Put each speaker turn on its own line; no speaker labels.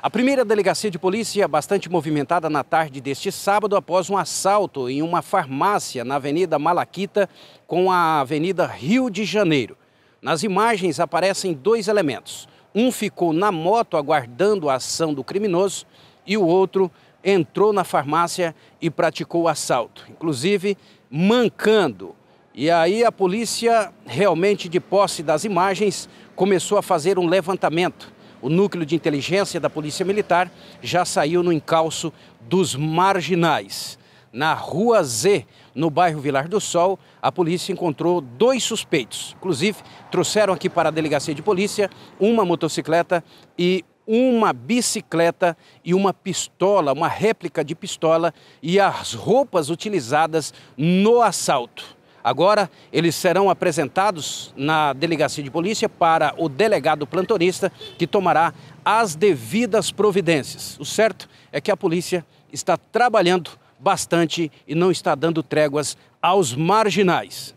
A primeira delegacia de polícia bastante movimentada na tarde deste sábado após um assalto em uma farmácia na Avenida Malaquita com a Avenida Rio de Janeiro. Nas imagens aparecem dois elementos. Um ficou na moto aguardando a ação do criminoso e o outro entrou na farmácia e praticou o assalto, inclusive mancando. E aí a polícia, realmente de posse das imagens, começou a fazer um levantamento o núcleo de inteligência da Polícia Militar já saiu no encalço dos marginais. Na Rua Z, no bairro Vilar do Sol, a polícia encontrou dois suspeitos. Inclusive, trouxeram aqui para a delegacia de polícia uma motocicleta e uma bicicleta e uma pistola, uma réplica de pistola e as roupas utilizadas no assalto. Agora, eles serão apresentados na delegacia de polícia para o delegado plantonista, que tomará as devidas providências. O certo é que a polícia está trabalhando bastante e não está dando tréguas aos marginais.